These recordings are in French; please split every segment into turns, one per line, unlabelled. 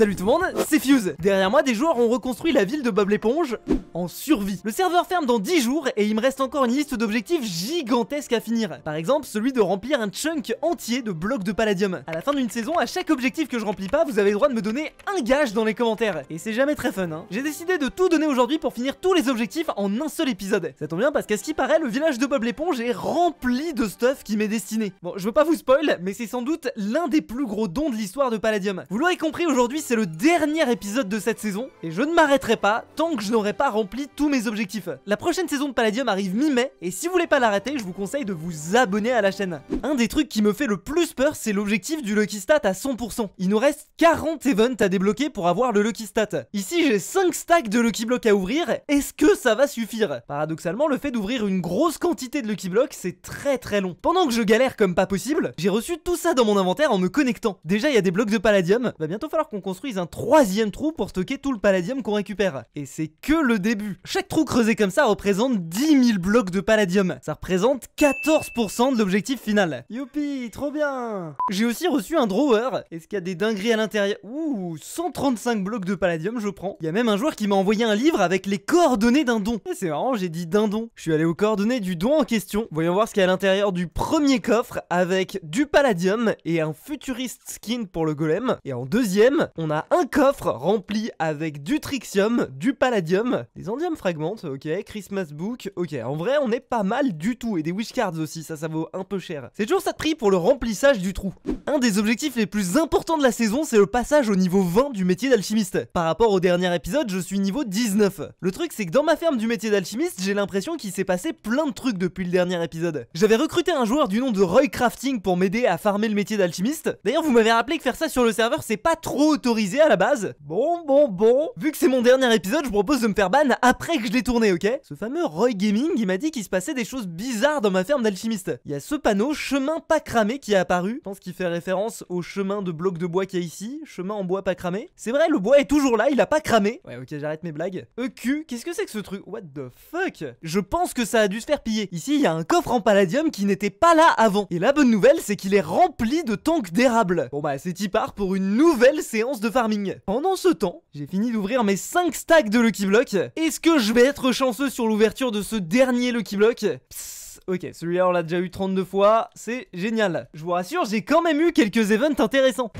Salut tout le monde, c'est Fuse Derrière moi, des joueurs ont reconstruit la ville de Bob l'éponge en survie. Le serveur ferme dans 10 jours et il me reste encore une liste d'objectifs gigantesques à finir. Par exemple, celui de remplir un chunk entier de blocs de palladium. A la fin d'une saison, à chaque objectif que je remplis pas, vous avez le droit de me donner un gage dans les commentaires. Et c'est jamais très fun, hein. J'ai décidé de tout donner aujourd'hui pour finir tous les objectifs en un seul épisode. Ça tombe bien parce qu'à ce qui paraît, le village de Bob l'éponge est rempli de stuff qui m'est destiné. Bon, je veux pas vous spoil, mais c'est sans doute l'un des plus gros dons de l'histoire de palladium. Vous l'aurez compris, aujourd'hui, c'est le dernier épisode de cette saison, et je ne m'arrêterai pas tant que je n'aurai pas rempli tous mes objectifs. La prochaine saison de Palladium arrive mi-mai, et si vous voulez pas l'arrêter, je vous conseille de vous abonner à la chaîne. Un des trucs qui me fait le plus peur, c'est l'objectif du Lucky Stat à 100%. Il nous reste 40 events à débloquer pour avoir le Lucky Stat. Ici, j'ai 5 stacks de Lucky Block à ouvrir, est-ce que ça va suffire Paradoxalement, le fait d'ouvrir une grosse quantité de Lucky Block, c'est très très long. Pendant que je galère comme pas possible, j'ai reçu tout ça dans mon inventaire en me connectant. Déjà, il y a des blocs de palladium, va bientôt falloir qu'on un troisième trou pour stocker tout le palladium qu'on récupère. Et c'est que le début. Chaque trou creusé comme ça représente 10 000 blocs de palladium. Ça représente 14% de l'objectif final. Youpi, trop bien J'ai aussi reçu un drawer. Est-ce qu'il y a des dingueries à l'intérieur Ouh, 135 blocs de palladium, je prends. Il y a même un joueur qui m'a envoyé un livre avec les coordonnées d'un don. C'est marrant, j'ai dit d'un Je suis allé aux coordonnées du don en question. Voyons voir ce qu'il y a à l'intérieur du premier coffre avec du palladium et un futuriste skin pour le golem. Et en deuxième, on a un coffre rempli avec du Trixium, du Palladium, des Andium fragmentes, ok, Christmas Book, ok. En vrai, on est pas mal du tout, et des Wish Cards aussi, ça, ça vaut un peu cher. C'est toujours ça de prix pour le remplissage du trou. Un des objectifs les plus importants de la saison, c'est le passage au niveau 20 du métier d'alchimiste. Par rapport au dernier épisode, je suis niveau 19. Le truc, c'est que dans ma ferme du métier d'alchimiste, j'ai l'impression qu'il s'est passé plein de trucs depuis le dernier épisode. J'avais recruté un joueur du nom de Roy Crafting pour m'aider à farmer le métier d'alchimiste. D'ailleurs, vous m'avez rappelé que faire ça sur le serveur, c'est pas trop à la base. Bon, bon, bon. Vu que c'est mon dernier épisode, je propose de me faire ban après que je l'ai tourné, ok Ce fameux Roy Gaming, il m'a dit qu'il se passait des choses bizarres dans ma ferme d'alchimiste. Il y a ce panneau chemin pas cramé qui est apparu. Je pense qu'il fait référence au chemin de blocs de bois qu'il y a ici. Chemin en bois pas cramé. C'est vrai, le bois est toujours là, il a pas cramé. Ouais, ok, j'arrête mes blagues. EQ, qu'est-ce que c'est que ce truc What the fuck Je pense que ça a dû se faire piller. Ici, il y a un coffre en palladium qui n'était pas là avant. Et la bonne nouvelle, c'est qu'il est rempli de tanks d'érable. Bon bah, c'est y part pour une nouvelle séance de farming. Pendant ce temps, j'ai fini d'ouvrir mes 5 stacks de Lucky Block. Est-ce que je vais être chanceux sur l'ouverture de ce dernier Lucky Block Psst. Ok, celui-là on l'a déjà eu 32 fois, c'est génial. Je vous rassure, j'ai quand même eu quelques events intéressants.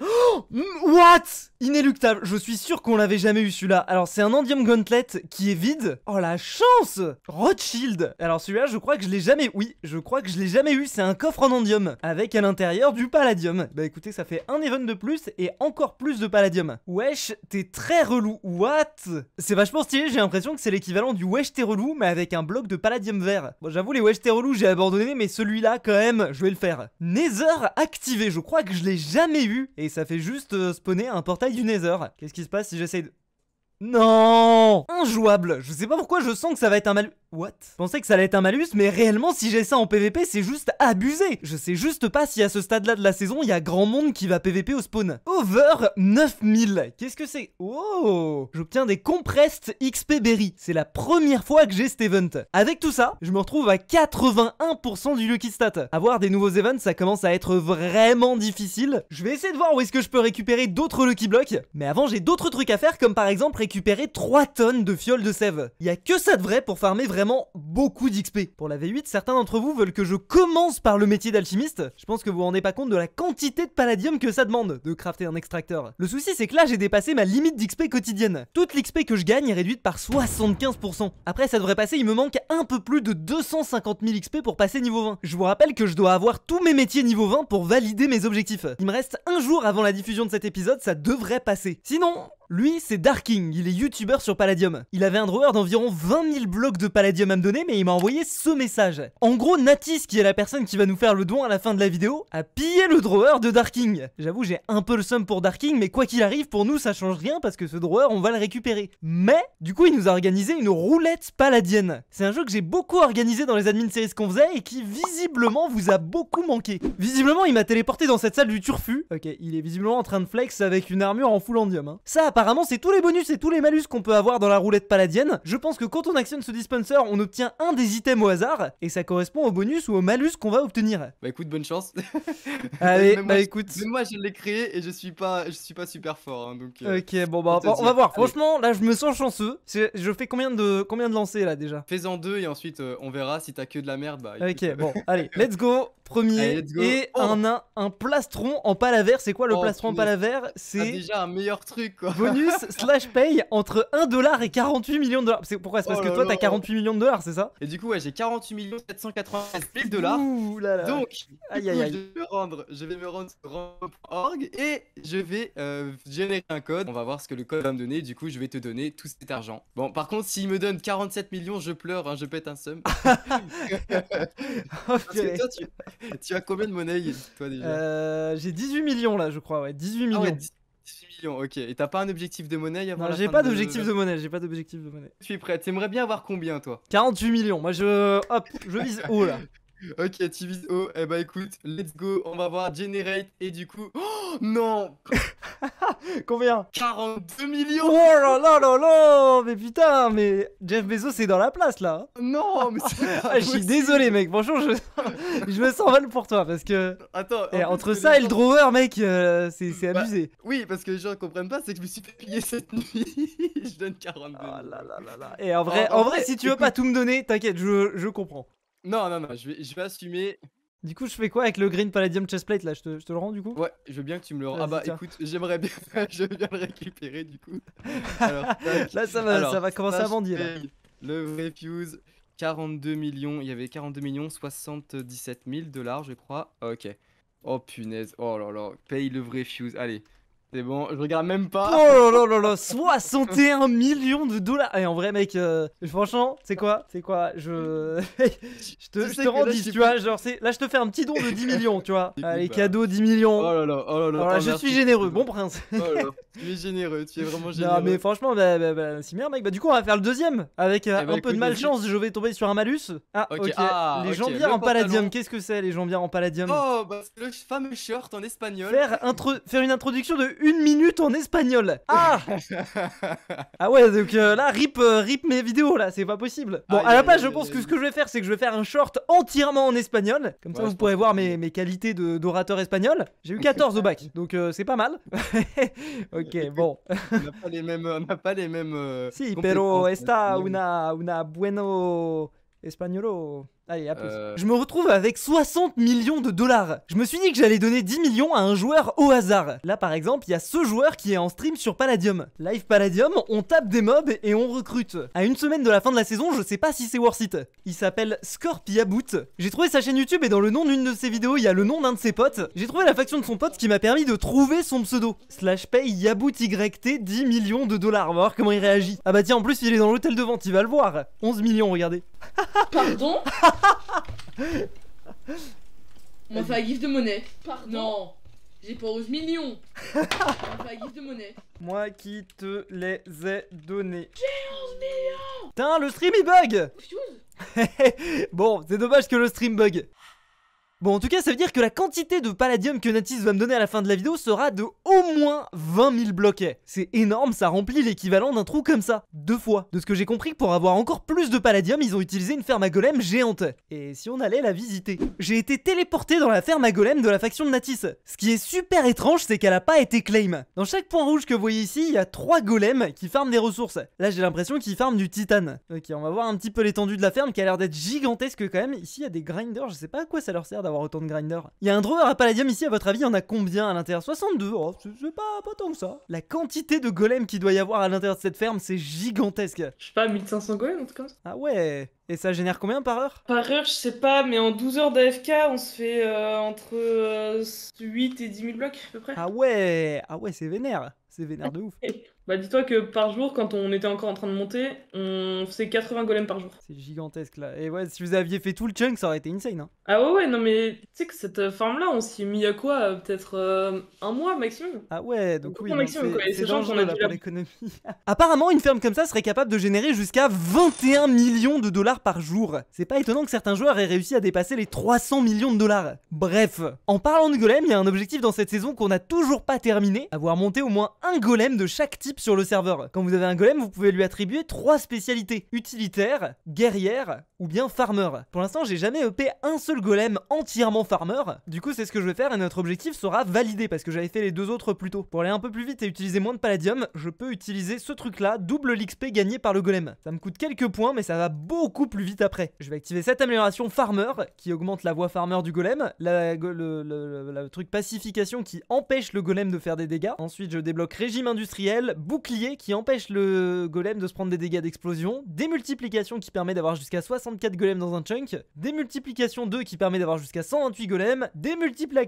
Oh What Inéluctable, je suis sûr qu'on l'avait jamais eu celui-là. Alors c'est un Andium Gauntlet qui est vide. Oh la chance Rothschild Alors celui-là je crois que je l'ai jamais... Oui, je crois que je l'ai jamais eu, c'est un coffre en Andium. Avec à l'intérieur du Palladium. Bah écoutez, ça fait un event de plus et encore plus de Palladium. Wesh, t'es très relou. What C'est vachement stylé, j'ai l'impression que c'est l'équivalent du Wesh t'es relou mais avec un bloc de Palladium vert. Bon j'avoue les Wesh t'es relou j'ai abandonné mais celui-là quand même, je vais le faire. Nether activé, je crois que je l'ai jamais eu et ça fait juste euh, spawner un portail du Nether. Qu'est-ce qui se passe si j'essaye de... Non Injouable Je sais pas pourquoi je sens que ça va être un mal... What Je pensais que ça allait être un malus, mais réellement, si j'ai ça en PVP, c'est juste abusé Je sais juste pas si à ce stade-là de la saison, il y a grand monde qui va PVP au spawn. Over 9000 Qu'est-ce que c'est Oh J'obtiens des compressed XP Berry. C'est la première fois que j'ai cet event. Avec tout ça, je me retrouve à 81% du Lucky Stat. Avoir des nouveaux events, ça commence à être vraiment difficile. Je vais essayer de voir où est-ce que je peux récupérer d'autres Lucky Blocks, mais avant, j'ai d'autres trucs à faire, comme par exemple récupérer 3 tonnes de fioles de sève. Il y a que ça de vrai pour farmer vraiment vraiment beaucoup d'XP. Pour la V8, certains d'entre vous veulent que je commence par le métier d'alchimiste. Je pense que vous vous rendez pas compte de la quantité de palladium que ça demande de crafter un extracteur. Le souci, c'est que là, j'ai dépassé ma limite d'XP quotidienne. Toute l'XP que je gagne est réduite par 75%. Après, ça devrait passer, il me manque un peu plus de 250 000 XP pour passer niveau 20. Je vous rappelle que je dois avoir tous mes métiers niveau 20 pour valider mes objectifs. Il me reste un jour avant la diffusion de cet épisode, ça devrait passer. Sinon, lui, c'est Darking, il est youtubeur sur Palladium. Il avait un drawer d'environ 20 000 blocs de Palladium à me donner, mais il m'a envoyé ce message. En gros, Natis, qui est la personne qui va nous faire le don à la fin de la vidéo, a pillé le drawer de Darking. J'avoue, j'ai un peu le seum pour Darking, mais quoi qu'il arrive, pour nous, ça change rien parce que ce drawer, on va le récupérer. Mais, du coup, il nous a organisé une roulette Palladienne, C'est un jeu que j'ai beaucoup organisé dans les admin séries qu'on faisait et qui, visiblement, vous a beaucoup manqué. Visiblement, il m'a téléporté dans cette salle du turfu. Ok, il est visiblement en train de flex avec une armure en full endium. Hein. Ça apparemment c'est tous les bonus et tous les malus qu'on peut avoir dans la roulette paladienne. Je pense que quand on actionne ce dispenser, on obtient un des items au hasard et ça correspond au bonus ou au malus qu'on va obtenir.
Bah écoute, bonne chance. Allez, bah écoute. moi je l'ai créé et je suis pas, je suis pas super fort. Hein, donc, euh, ok, bon bah on, va voir. Franchement, là je me sens chanceux. Je fais combien de combien de lancers là déjà Fais-en deux et ensuite euh, on verra si t'as que de la merde. Bah, ok, bon, allez, let's
go. Premier et oh. un, un, plastron en palaver C'est quoi le oh, plastron en palaver ah, C'est déjà
un meilleur truc quoi. Bonus
slash pay entre 1 dollar et 48 millions de dollars. pourquoi C'est parce oh que toi t'as 48 millions de dollars, c'est ça Et du coup, ouais, j'ai 48 millions 000
dollars. Ouh là là. Donc, je vais me rendre, je vais sur et je vais euh, générer un code. On va voir ce que le code va me donner. Du coup, je vais te donner tout cet argent. Bon, par contre, s'il me donne 47 millions, je pleure, hein, je pète un seum. parce que toi, tu as combien de monnaie, toi déjà euh, J'ai 18 millions là, je crois, ouais. 18 ah millions. 18 millions, ok. Et t'as pas un objectif de monnaie avant Non, j'ai pas d'objectif de... monnaie, j'ai pas d'objectif de monnaie. Je suis prêt T'aimerais bien avoir combien, toi 48 millions. Moi, je. Hop, je vise haut là. ok, tu vises haut. Eh bah écoute, let's go. On va voir Generate. Et du coup. Oh non Combien 42 millions Oh là là là
là Mais putain, mais Jeff Bezos c'est dans la place là Non, mais c'est ah, Je suis désolé mec, franchement je... me sens mal pour toi parce que...
Attends, eh, entre ça et
le drawer mec, euh, c'est amusé. Bah, abusé.
Oui, parce que les gens comprennent pas, c'est que je me suis fait piller cette nuit, je donne 42 oh ah là là là là Et en vrai, en, vrai, si tu veux pas
tout me donner, t'inquiète, je, je comprends.
Non, non, non, je vais, je vais assumer. Du coup, je fais quoi avec le Green Palladium Chestplate là je te, je te, le rends du coup Ouais, je veux bien que tu me le rends. Ah bah écoute, j'aimerais bien, je le récupérer du coup. là, ça va, ça va commencer à vendre. Le refuse, 42 millions, il y avait 42 millions 77 000 dollars, je crois. Ok. Oh punaise, oh là là, paye le vrai fuse. Allez, c'est bon, je regarde même pas. Oh là
là là 61 millions de dollars. Et eh, en vrai, mec, euh, franchement, c'est quoi C'est quoi Je, te, rends 10, tu vois. Genre, là, je te fais un petit don de 10 millions, tu vois. Allez, bah. cadeau 10 millions. Oh là là, oh
là là. Oh, je suis généreux, bon prince. Oh tu es généreux, tu es vraiment généreux. Non, mais
franchement, bah, bah, si bien, mec. Bah, du coup, on va faire le deuxième. Avec euh, eh ben, un peu de malchance, je vais tomber sur un malus. Ah, ok. Ah, les jambières en palladium, qu'est-ce que c'est, les jambières en palladium Oh,
bah, le fameux short en espagnol. Faire,
faire une introduction de une minute en espagnol. Ah Ah ouais, donc euh, là, rip, euh, rip mes vidéos là, c'est pas possible. Bon, à la base, je pense que ce que je vais faire, c'est que je vais faire un short entièrement en espagnol. Comme ça, vous pourrez voir mes, mes qualités d'orateur espagnol. J'ai eu 14 au bac,
donc euh, c'est pas mal. ok, bon. on n'a pas les mêmes. si, pero esta una,
una bueno espagnolo. Allez, à plus. Euh. Je me retrouve avec 60 millions de dollars. Je me suis dit que j'allais donner 10 millions à un joueur au hasard. Là, par exemple, il y a ce joueur qui est en stream sur Palladium. Live Palladium, on tape des mobs et on recrute. À une semaine de la fin de la saison, je sais pas si c'est worth it. Il s'appelle Scorpiaboot. J'ai trouvé sa chaîne YouTube et dans le nom d'une de ses vidéos, il y a le nom d'un de ses potes. J'ai trouvé la faction de son pote qui m'a permis de trouver son pseudo. Slash pay 10 millions de dollars. On va voir comment il réagit. Ah bah tiens, en plus, il est dans l'hôtel de vente, il va le voir. 11 millions, regardez. Pardon On m'a fait un
gif de monnaie. Pardon. Non. J'ai pas 11 millions. On m'a fait un gif de monnaie.
Moi qui te les ai donnés. J'ai 11 millions. Putain, le stream il bug. bon, c'est dommage que le stream bug. Bon en tout cas ça veut dire que la quantité de palladium que Natis va me donner à la fin de la vidéo sera de au moins 20 000 bloquets. C'est énorme, ça remplit l'équivalent d'un trou comme ça, deux fois. De ce que j'ai compris, pour avoir encore plus de palladium, ils ont utilisé une ferme à golem géante. Et si on allait la visiter J'ai été téléporté dans la ferme à golem de la faction de Natis. Ce qui est super étrange, c'est qu'elle a pas été claim. Dans chaque point rouge que vous voyez ici, il y a trois golems qui farment des ressources. Là j'ai l'impression qu'ils farment du titane. Ok, on va voir un petit peu l'étendue de la ferme qui a l'air d'être gigantesque quand même. Ici il y a des grinders, je sais pas à quoi ça leur sert avoir autant de grinder. Il y a un drawer à palladium ici, à votre avis, il y en a combien à l'intérieur 62 Oh, c'est pas, pas tant que ça. La quantité de golems qu'il doit y avoir à l'intérieur de cette ferme, c'est gigantesque. Je sais pas, 1500 golems en tout cas. Ah ouais et ça génère combien par heure Par heure, je sais
pas, mais en 12 heures d'AFK, on se fait euh, entre 8 euh, et 10 000 blocs à peu
près. Ah ouais Ah ouais, c'est vénère C'est vénère
de ouf Bah dis-toi que par jour, quand on était encore en train de monter, on faisait 80 golems par jour.
C'est gigantesque là. Et ouais, si vous aviez fait tout le chunk, ça aurait été insane. Hein.
Ah ouais, non mais tu sais que cette euh, ferme là, on s'y est mis à quoi euh, Peut-être euh,
un mois maximum. Ah ouais, donc, oui, c'est pour l'économie. Apparemment, une ferme comme ça serait capable de générer jusqu'à 21 millions de dollars par jour. C'est pas étonnant que certains joueurs aient réussi à dépasser les 300 millions de dollars. Bref, en parlant de golems, il y a un objectif dans cette saison qu'on n'a toujours pas terminé, avoir monté au moins un golem de chaque type sur le serveur. Quand vous avez un golem, vous pouvez lui attribuer trois spécialités utilitaire, guerrière ou bien farmer. Pour l'instant, j'ai jamais EP un seul golem entièrement farmer. Du coup, c'est ce que je vais faire et notre objectif sera validé parce que j'avais fait les deux autres plus tôt. Pour aller un peu plus vite et utiliser moins de palladium, je peux utiliser ce truc là, double l'XP gagné par le golem. Ça me coûte quelques points, mais ça va beaucoup plus vite après. Je vais activer cette amélioration farmer qui augmente la voix farmer du golem, la, le truc pacification qui empêche le golem de faire des dégâts. Ensuite, je débloque régime industriel, bouclier qui empêche le golem de se prendre des dégâts d'explosion, des multiplications qui permet d'avoir jusqu'à 64 golems dans un chunk, des multiplications 2 qui permet d'avoir jusqu'à 128 golems, des multiplications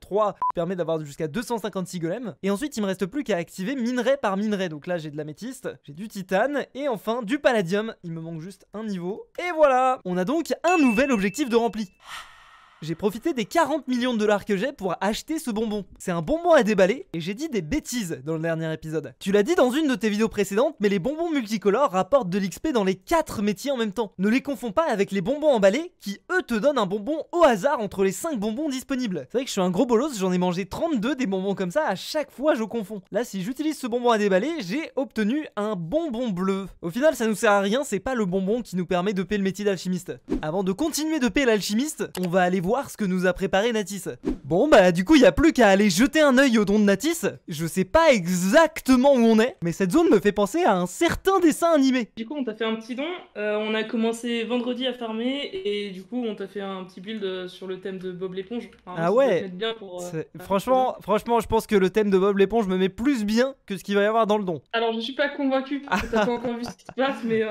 3 euh, qui permet d'avoir jusqu'à 256 golems, et ensuite il me reste plus qu'à activer minerai par minerai, donc là j'ai de la métiste, j'ai du titane, et enfin du palladium, il me manque juste un niveau, et voilà On a donc un nouvel objectif de rempli ah j'ai profité des 40 millions de dollars que j'ai pour acheter ce bonbon. C'est un bonbon à déballer et j'ai dit des bêtises dans le dernier épisode. Tu l'as dit dans une de tes vidéos précédentes, mais les bonbons multicolores rapportent de l'XP dans les 4 métiers en même temps. Ne les confonds pas avec les bonbons emballés qui eux te donnent un bonbon au hasard entre les 5 bonbons disponibles. C'est vrai que je suis un gros bolos, j'en ai mangé 32 des bonbons comme ça, à chaque fois je confonds. Là si j'utilise ce bonbon à déballer, j'ai obtenu un bonbon bleu. Au final ça nous sert à rien, c'est pas le bonbon qui nous permet de payer le métier d'alchimiste. Avant de continuer de payer l'alchimiste, on va aller voir voir ce que nous a préparé Natis. Bon bah du coup il n'y a plus qu'à aller jeter un œil au don de Natis. Je sais pas exactement où on est, mais cette zone me fait penser à un certain dessin animé. Du coup on t'a fait
un petit don, euh, on a commencé vendredi à farmer et du coup on t'a fait un petit build euh, sur le thème de Bob l'éponge. ah ouais euh,
Franchement, franchement je pense que le thème de Bob l'éponge me met plus bien que ce qu'il va y avoir dans le don.
Alors je suis pas convaincu parce que pas encore vu ce qui se passe mais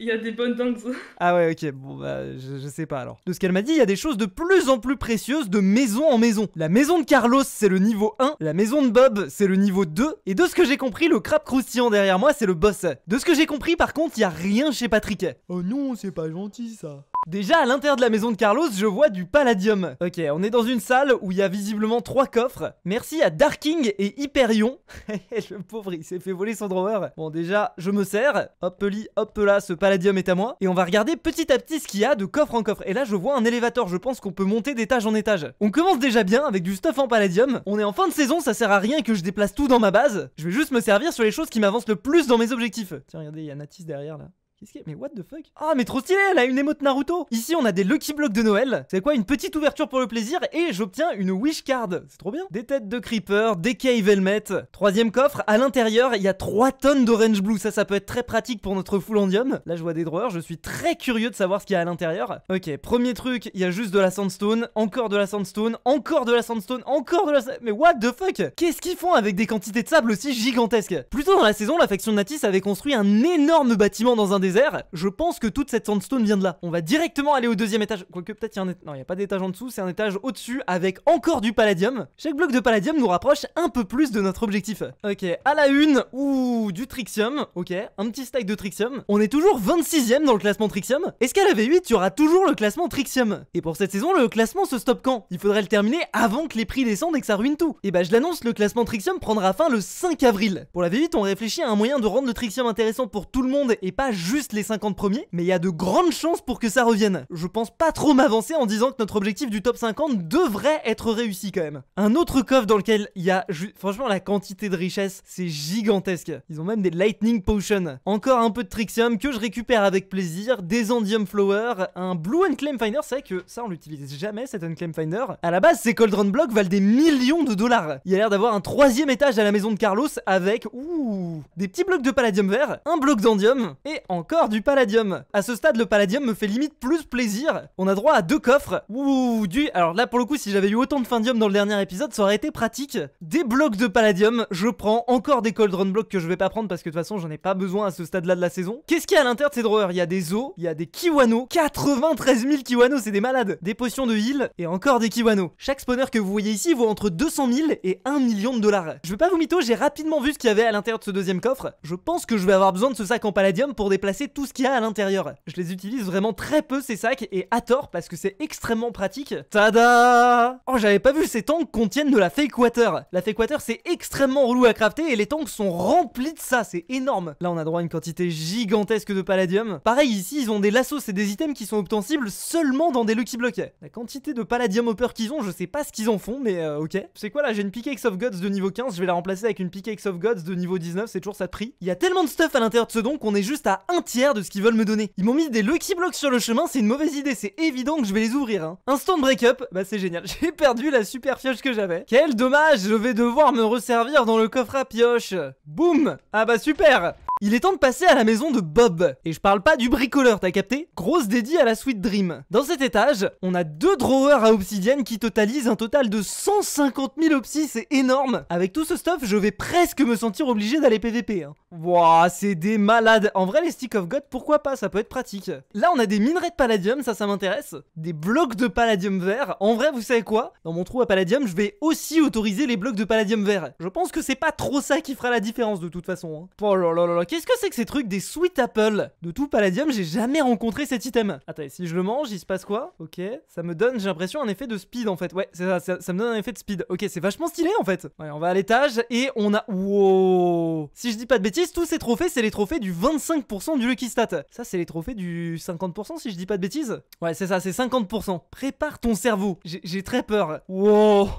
il y a des bonnes dingues.
ah ouais ok bon bah je, je sais pas alors. De ce qu'elle m'a dit il y a des choses de plus plus en plus précieuse de maison en maison. La maison de Carlos, c'est le niveau 1, la maison de Bob, c'est le niveau 2, et de ce que j'ai compris, le crabe croustillant derrière moi, c'est le boss. De ce que j'ai compris, par contre, il y a rien chez Patrick. Oh non, c'est pas gentil ça. Déjà, à l'intérieur de la maison de Carlos, je vois du palladium. Ok, on est dans une salle où il y a visiblement trois coffres. Merci à Darking et Hyperion. Eh, eh, le pauvre, il s'est fait voler son drawer. Bon, déjà, je me sers. Hop li, hop là, ce palladium est à moi. Et on va regarder petit à petit ce qu'il y a de coffre en coffre. Et là, je vois un élévateur. Je pense qu'on peut monter d'étage en étage. On commence déjà bien avec du stuff en palladium. On est en fin de saison, ça sert à rien que je déplace tout dans ma base. Je vais juste me servir sur les choses qui m'avancent le plus dans mes objectifs. Tiens, regardez, il y a Natis derrière là. Qu'est-ce qu'il Mais what the fuck Ah, mais trop stylé Elle a une émote Naruto Ici, on a des Lucky Blocks de Noël. C'est quoi Une petite ouverture pour le plaisir et j'obtiens une Wish Card. C'est trop bien. Des têtes de Creeper, des Cave Helmet. Troisième coffre, à l'intérieur, il y a 3 tonnes d'Orange Blue. Ça, ça peut être très pratique pour notre Endium. Là, je vois des drawers. Je suis très curieux de savoir ce qu'il y a à l'intérieur. Ok, premier truc, il y a juste de la Sandstone, encore de la Sandstone, encore de la Sandstone, encore de la... Mais what the fuck Qu'est-ce qu'ils font avec des quantités de sable aussi gigantesques Plutôt dans la saison, la faction Natis avait construit un énorme bâtiment dans un désert je pense que toute cette sandstone vient de là. On va directement aller au deuxième étage. Quoique peut-être il y a un Non, il n'y a pas d'étage en dessous, c'est un étage au-dessus avec encore du palladium. Chaque bloc de palladium nous rapproche un peu plus de notre objectif. Ok, à la une, ou du trixium. Ok, un petit stack de trixium. On est toujours 26 e dans le classement trixium. Est-ce qu'à la V8, tu auras toujours le classement trixium Et pour cette saison, le classement se stoppe quand Il faudrait le terminer avant que les prix descendent et que ça ruine tout. Et eh bah ben, je l'annonce, le classement trixium prendra fin le 5 avril. Pour la V8, on réfléchit à un moyen de rendre le trixium intéressant pour tout le monde et pas juste les 50 premiers, mais il y a de grandes chances pour que ça revienne. Je pense pas trop m'avancer en disant que notre objectif du top 50 devrait être réussi quand même. Un autre coffre dans lequel il y a franchement la quantité de richesse, c'est gigantesque. Ils ont même des lightning potions, encore un peu de trixium que je récupère avec plaisir, des andium flower, un blue unclaim finder, c'est vrai que ça on l'utilise jamais cet unclaim finder. À la base, ces cauldron blocks valent des millions de dollars. Il y a l'air d'avoir un troisième étage à la maison de Carlos avec ouh, des petits blocs de palladium vert, un bloc d'andium, et encore encore du palladium. À ce stade, le palladium me fait limite plus plaisir. On a droit à deux coffres. Ouh, du. Alors là, pour le coup, si j'avais eu autant de findium dans le dernier épisode, ça aurait été pratique. Des blocs de palladium. Je prends encore des cauldron blocs que je vais pas prendre parce que de toute façon, j'en ai pas besoin à ce stade-là de la saison. Qu'est-ce qu'il y a à l'intérieur de ces drawers Il y a des os, il y a des kiwano 93 000 kiwanos, c'est des malades. Des potions de heal et encore des kiwano Chaque spawner que vous voyez ici vaut entre 200 000 et 1 million de dollars. Je vais pas vous mytho, j'ai rapidement vu ce qu'il y avait à l'intérieur de ce deuxième coffre. Je pense que je vais avoir besoin de ce sac en palladium pour déplacer tout ce qu'il y a à l'intérieur. Je les utilise vraiment très peu ces sacs et à tort parce que c'est extrêmement pratique. Tada Oh j'avais pas vu ces tanks contiennent de la fake water. La fake water c'est extrêmement relou à crafter et les tanks sont remplis de ça, c'est énorme. Là on a droit à une quantité gigantesque de palladium. Pareil ici ils ont des lassos, c'est des items qui sont obtensibles seulement dans des lucky blocks. La quantité de palladium hopper qu'ils ont, je sais pas ce qu'ils en font mais euh, ok. C'est quoi là j'ai une pickaxe of gods de niveau 15, je vais la remplacer avec une pickaxe of gods de niveau 19, c'est toujours ça de prix. Il y a tellement de stuff à l'intérieur de ce don qu'on est juste à un de ce qu'ils veulent me donner. Ils m'ont mis des lucky blocks sur le chemin, c'est une mauvaise idée, c'est évident que je vais les ouvrir. Hein. Instant break-up, bah c'est génial, j'ai perdu la super pioche que j'avais. Quel dommage, je vais devoir me resservir dans le coffre à pioche. Boum Ah bah super il est temps de passer à la maison de Bob. Et je parle pas du bricoleur, t'as capté Grosse dédiée à la Sweet Dream. Dans cet étage, on a deux drawers à obsidienne qui totalisent un total de 150 000 obsis, c'est énorme Avec tout ce stuff, je vais presque me sentir obligé d'aller PVP. Hein. Wouah, c'est des malades En vrai, les Stick of God, pourquoi pas Ça peut être pratique. Là, on a des minerais de palladium, ça, ça m'intéresse. Des blocs de palladium vert. En vrai, vous savez quoi Dans mon trou à palladium, je vais aussi autoriser les blocs de palladium vert. Je pense que c'est pas trop ça qui fera la différence de toute façon. Hein. Oh là là là qu'est-ce que c'est que ces trucs des sweet apple De tout Palladium, j'ai jamais rencontré cet item. Attends, si je le mange, il se passe quoi Ok, ça me donne, j'ai l'impression, un effet de speed en fait. Ouais, ça, ça, ça, me donne un effet de speed. Ok, c'est vachement stylé en fait. Ouais, on va à l'étage et on a... Wow Si je dis pas de bêtises, tous ces trophées, c'est les trophées du 25% du Lucky Stat. Ça, c'est les trophées du 50% si je dis pas de bêtises. Ouais, c'est ça, c'est 50%. Prépare ton cerveau. J'ai très peur. Wow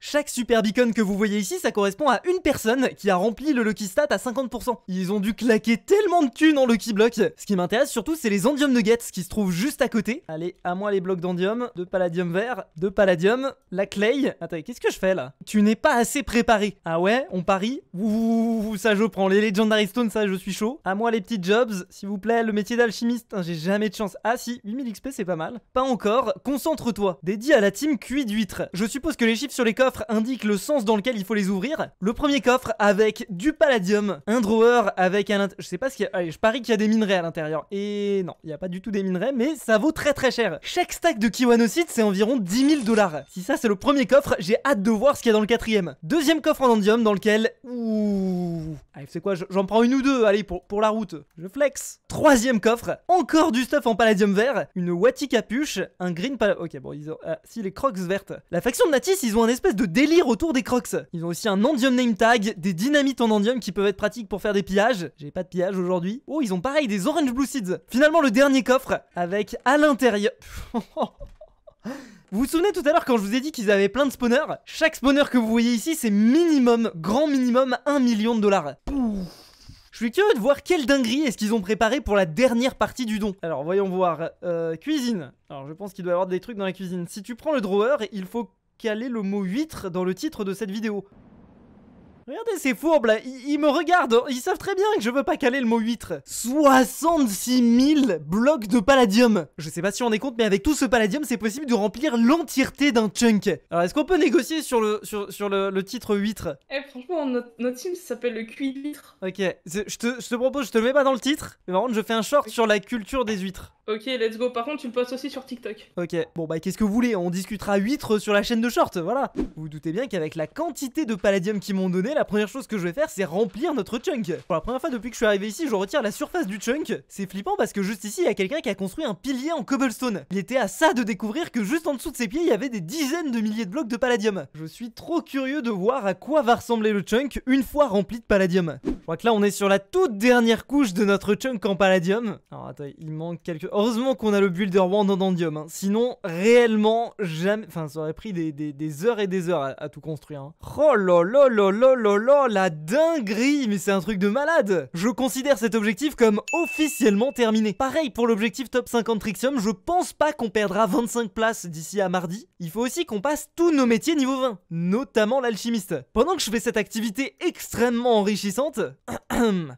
Chaque super beacon que vous voyez ici, ça correspond à une personne qui a rempli le Lucky Stat à 50%. Ils ont dû claquer tellement de thunes en Lucky Block. Ce qui m'intéresse surtout, c'est les Andium Nuggets qui se trouvent juste à côté. Allez, à moi les blocs d'endium de Palladium vert, de Palladium, la Clay. Attends, qu'est-ce que je fais là Tu n'es pas assez préparé. Ah ouais, on parie Ouh, ça je prends. Les Legendary Stones, ça je suis chaud. À moi les petits jobs, s'il vous plaît, le métier d'alchimiste. Hein, j'ai jamais de chance. Ah si, 8000 XP c'est pas mal. Pas encore, concentre-toi. Dédié à la team cuit d'huître. Je suppose que les chiffres sur les coms indique le sens dans lequel il faut les ouvrir. Le premier coffre avec du palladium, un drawer avec un... Je sais pas ce qu'il y a... Allez, je parie qu'il y a des minerais à l'intérieur. Et non, il n'y a pas du tout des minerais, mais ça vaut très très cher. Chaque stack de kiwanocytes, c'est environ 10 000 dollars. Si ça, c'est le premier coffre, j'ai hâte de voir ce qu'il y a dans le quatrième. Deuxième coffre en andium dans lequel... Ouh... Allez, c'est quoi J'en prends une ou deux, allez, pour, la route. Je flex. Troisième coffre, encore du stuff en palladium vert, une Wati capuche, un green palladium... Ok, bon, ils ont... Euh, si, les crocs vertes. La faction de Natis, ils ont un espèce de délire autour des crocs. Ils ont aussi un endium name tag, des dynamites en endium qui peuvent être pratiques pour faire des pillages. J'ai pas de pillage aujourd'hui. Oh, ils ont pareil des orange blue seeds. Finalement, le dernier coffre avec à l'intérieur. Vous vous souvenez tout à l'heure quand je vous ai dit qu'ils avaient plein de spawners Chaque spawner que vous voyez ici, c'est minimum, grand minimum, 1 million de dollars. Je suis curieux de voir quelle dinguerie est-ce qu'ils ont préparé pour la dernière partie du don. Alors voyons voir. Euh, cuisine. Alors je pense qu'il doit y avoir des trucs dans la cuisine. Si tu prends le drawer, il faut quel est le mot huître dans le titre de cette vidéo Regardez ces fourbes là, ils, me regardent, ils savent très bien que je veux pas caler le mot huître. 66 000 blocs de palladium. Je sais pas si on est compte, mais avec tout ce palladium, c'est possible de remplir l'entièreté d'un chunk. Alors est-ce qu'on peut négocier sur le, sur, le, titre huître
Eh franchement, notre, notre team s'appelle le QI huître.
Ok, je te, propose, je te le mets pas dans le titre, mais par contre je fais un short sur la culture des huîtres.
Ok, let's go. Par contre, tu le postes aussi sur TikTok.
Ok, bon bah qu'est-ce que vous voulez On discutera huître sur la chaîne de short, voilà. Vous vous doutez bien qu'avec la quantité de palladium qu'ils m'ont donné la première chose que je vais faire, c'est remplir notre chunk. Pour la première fois depuis que je suis arrivé ici, je retire la surface du chunk. C'est flippant parce que juste ici, il y a quelqu'un qui a construit un pilier en cobblestone. Il était à ça de découvrir que juste en dessous de ses pieds, il y avait des dizaines de milliers de blocs de palladium. Je suis trop curieux de voir à quoi va ressembler le chunk une fois rempli de palladium. Je crois que là, on est sur la toute dernière couche de notre chunk en palladium. Alors attends, il manque quelques... Heureusement qu'on a le builder wand en endium. Hein. Sinon, réellement, jamais... Enfin, ça aurait pris des, heures et des heures à, tout construire. Hein. Oh là là là là la dinguerie Mais c'est un truc de malade Je considère cet objectif comme officiellement terminé. Pareil pour l'objectif top 50 Trixium, je pense pas qu'on perdra 25 places d'ici à mardi. Il faut aussi qu'on passe tous nos métiers niveau 20, notamment l'alchimiste. Pendant que je fais cette activité extrêmement enrichissante,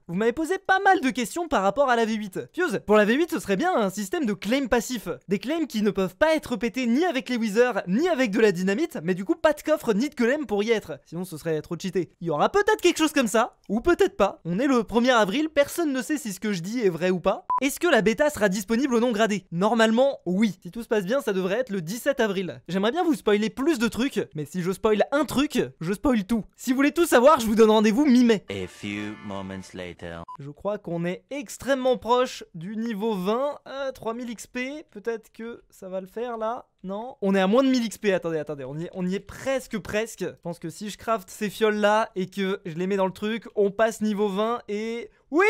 vous m'avez posé pas mal de questions par rapport à la V8. Fuse, pour la V8 ce serait bien un système de claim passif. Des claims qui ne peuvent pas être pétés ni avec les wizards, ni avec de la dynamite, mais du coup pas de coffre ni de golem pour y être. Sinon ce serait trop cheaté. Il y aura peut-être quelque chose comme ça, ou peut-être pas. On est le 1er avril, personne ne sait si ce que je dis est vrai ou pas. Est-ce que la bêta sera disponible au non gradé Normalement, oui. Si tout se passe bien, ça devrait être le 17 avril. J'aimerais bien vous spoiler plus de trucs, mais si je spoil un truc, je spoil tout. Si vous voulez tout savoir, je vous donne rendez-vous mi-mai. Je crois qu'on est extrêmement proche du niveau 20 3000 XP. Peut-être que ça va le faire là. Non On est à moins de 1000 XP, attendez, attendez, on y, est, presque, presque. Je pense que si je craft ces fioles là et que je les mets dans le truc, on passe niveau 20 et oui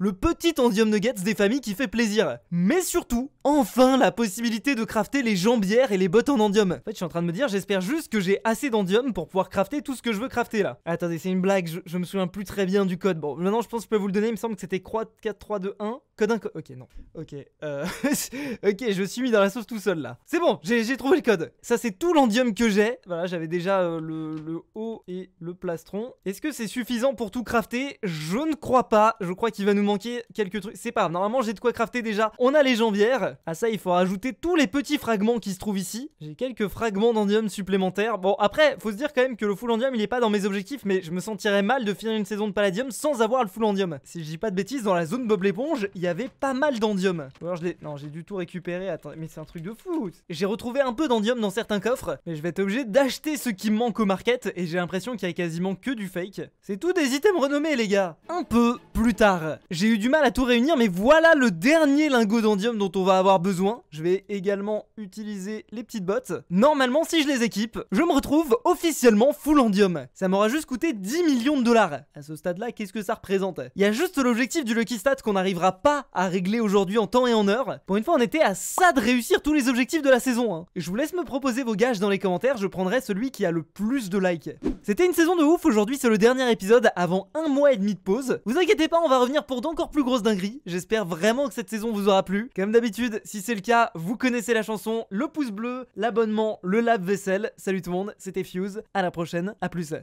Le petit endium nuggets des familles qui fait plaisir. Mais surtout, enfin la possibilité de crafter les jambières et les bottes en endium. En fait, je suis en train de me dire, j'espère juste que j'ai assez d'endium pour pouvoir crafter tout ce que je veux crafter là. Attendez, c'est une blague, je, me souviens plus très bien du code. Bon, maintenant je pense que je peux vous le donner, il me semble que c'était croix 4, 3, 2, 1. Code un, code... Ok, non. Ok, euh... ok, je suis mis dans la sauce tout seul là. C'est bon, j'ai trouvé le code. Ça, c'est tout l'endium que j'ai. Voilà, j'avais déjà euh, le, le haut et le plastron. Est-ce que c'est suffisant pour tout crafter Je ne crois pas je crois qu'il va nous manquer quelques trucs. C'est pas grave, normalement j'ai de quoi crafter déjà. On a les janvières. À ça, il faut rajouter tous les petits fragments qui se trouvent ici. J'ai quelques fragments d'endium supplémentaires. Bon, après, faut se dire quand même que le full endium, il est pas dans mes objectifs, mais je me sentirais mal de finir une saison de palladium sans avoir le full endium. Si je dis pas de bêtises, dans la zone Bob l'éponge, il y avait pas mal d'endium. Alors Non, j'ai du tout récupéré. Attends, mais c'est un truc de fou. J'ai retrouvé un peu d'endium dans certains coffres, mais je vais être obligé d'acheter ce qui me manque au market, et j'ai l'impression qu'il y a quasiment que du fake. C'est tout, des items renommés les gars. Un peu plus tard. J'ai eu du mal à tout réunir, mais voilà le dernier lingot d'endium dont on va avoir besoin. Je vais également utiliser les petites bottes. Normalement, si je les équipe, je me retrouve officiellement full andium. Ça m'aura juste coûté 10 millions de dollars. À ce stade-là, qu'est-ce que ça représente Il y a juste l'objectif du Lucky Stat qu'on n'arrivera pas à régler aujourd'hui en temps et en heure. Pour une fois, on était à ça de réussir tous les objectifs de la saison. Hein. Je vous laisse me proposer vos gages dans les commentaires, je prendrai celui qui a le plus de likes. C'était une saison de ouf, aujourd'hui c'est le dernier épisode avant un mois et demi de pause. Vous inquiétez pas, on va revenir pour d'encore plus grosses dingueries. J'espère vraiment que cette saison vous aura plu. Comme d'habitude, si c'est le cas, vous connaissez la chanson, le pouce bleu, l'abonnement, le lave-vaisselle. Salut tout le monde, c'était Fuse. À la prochaine, à plus.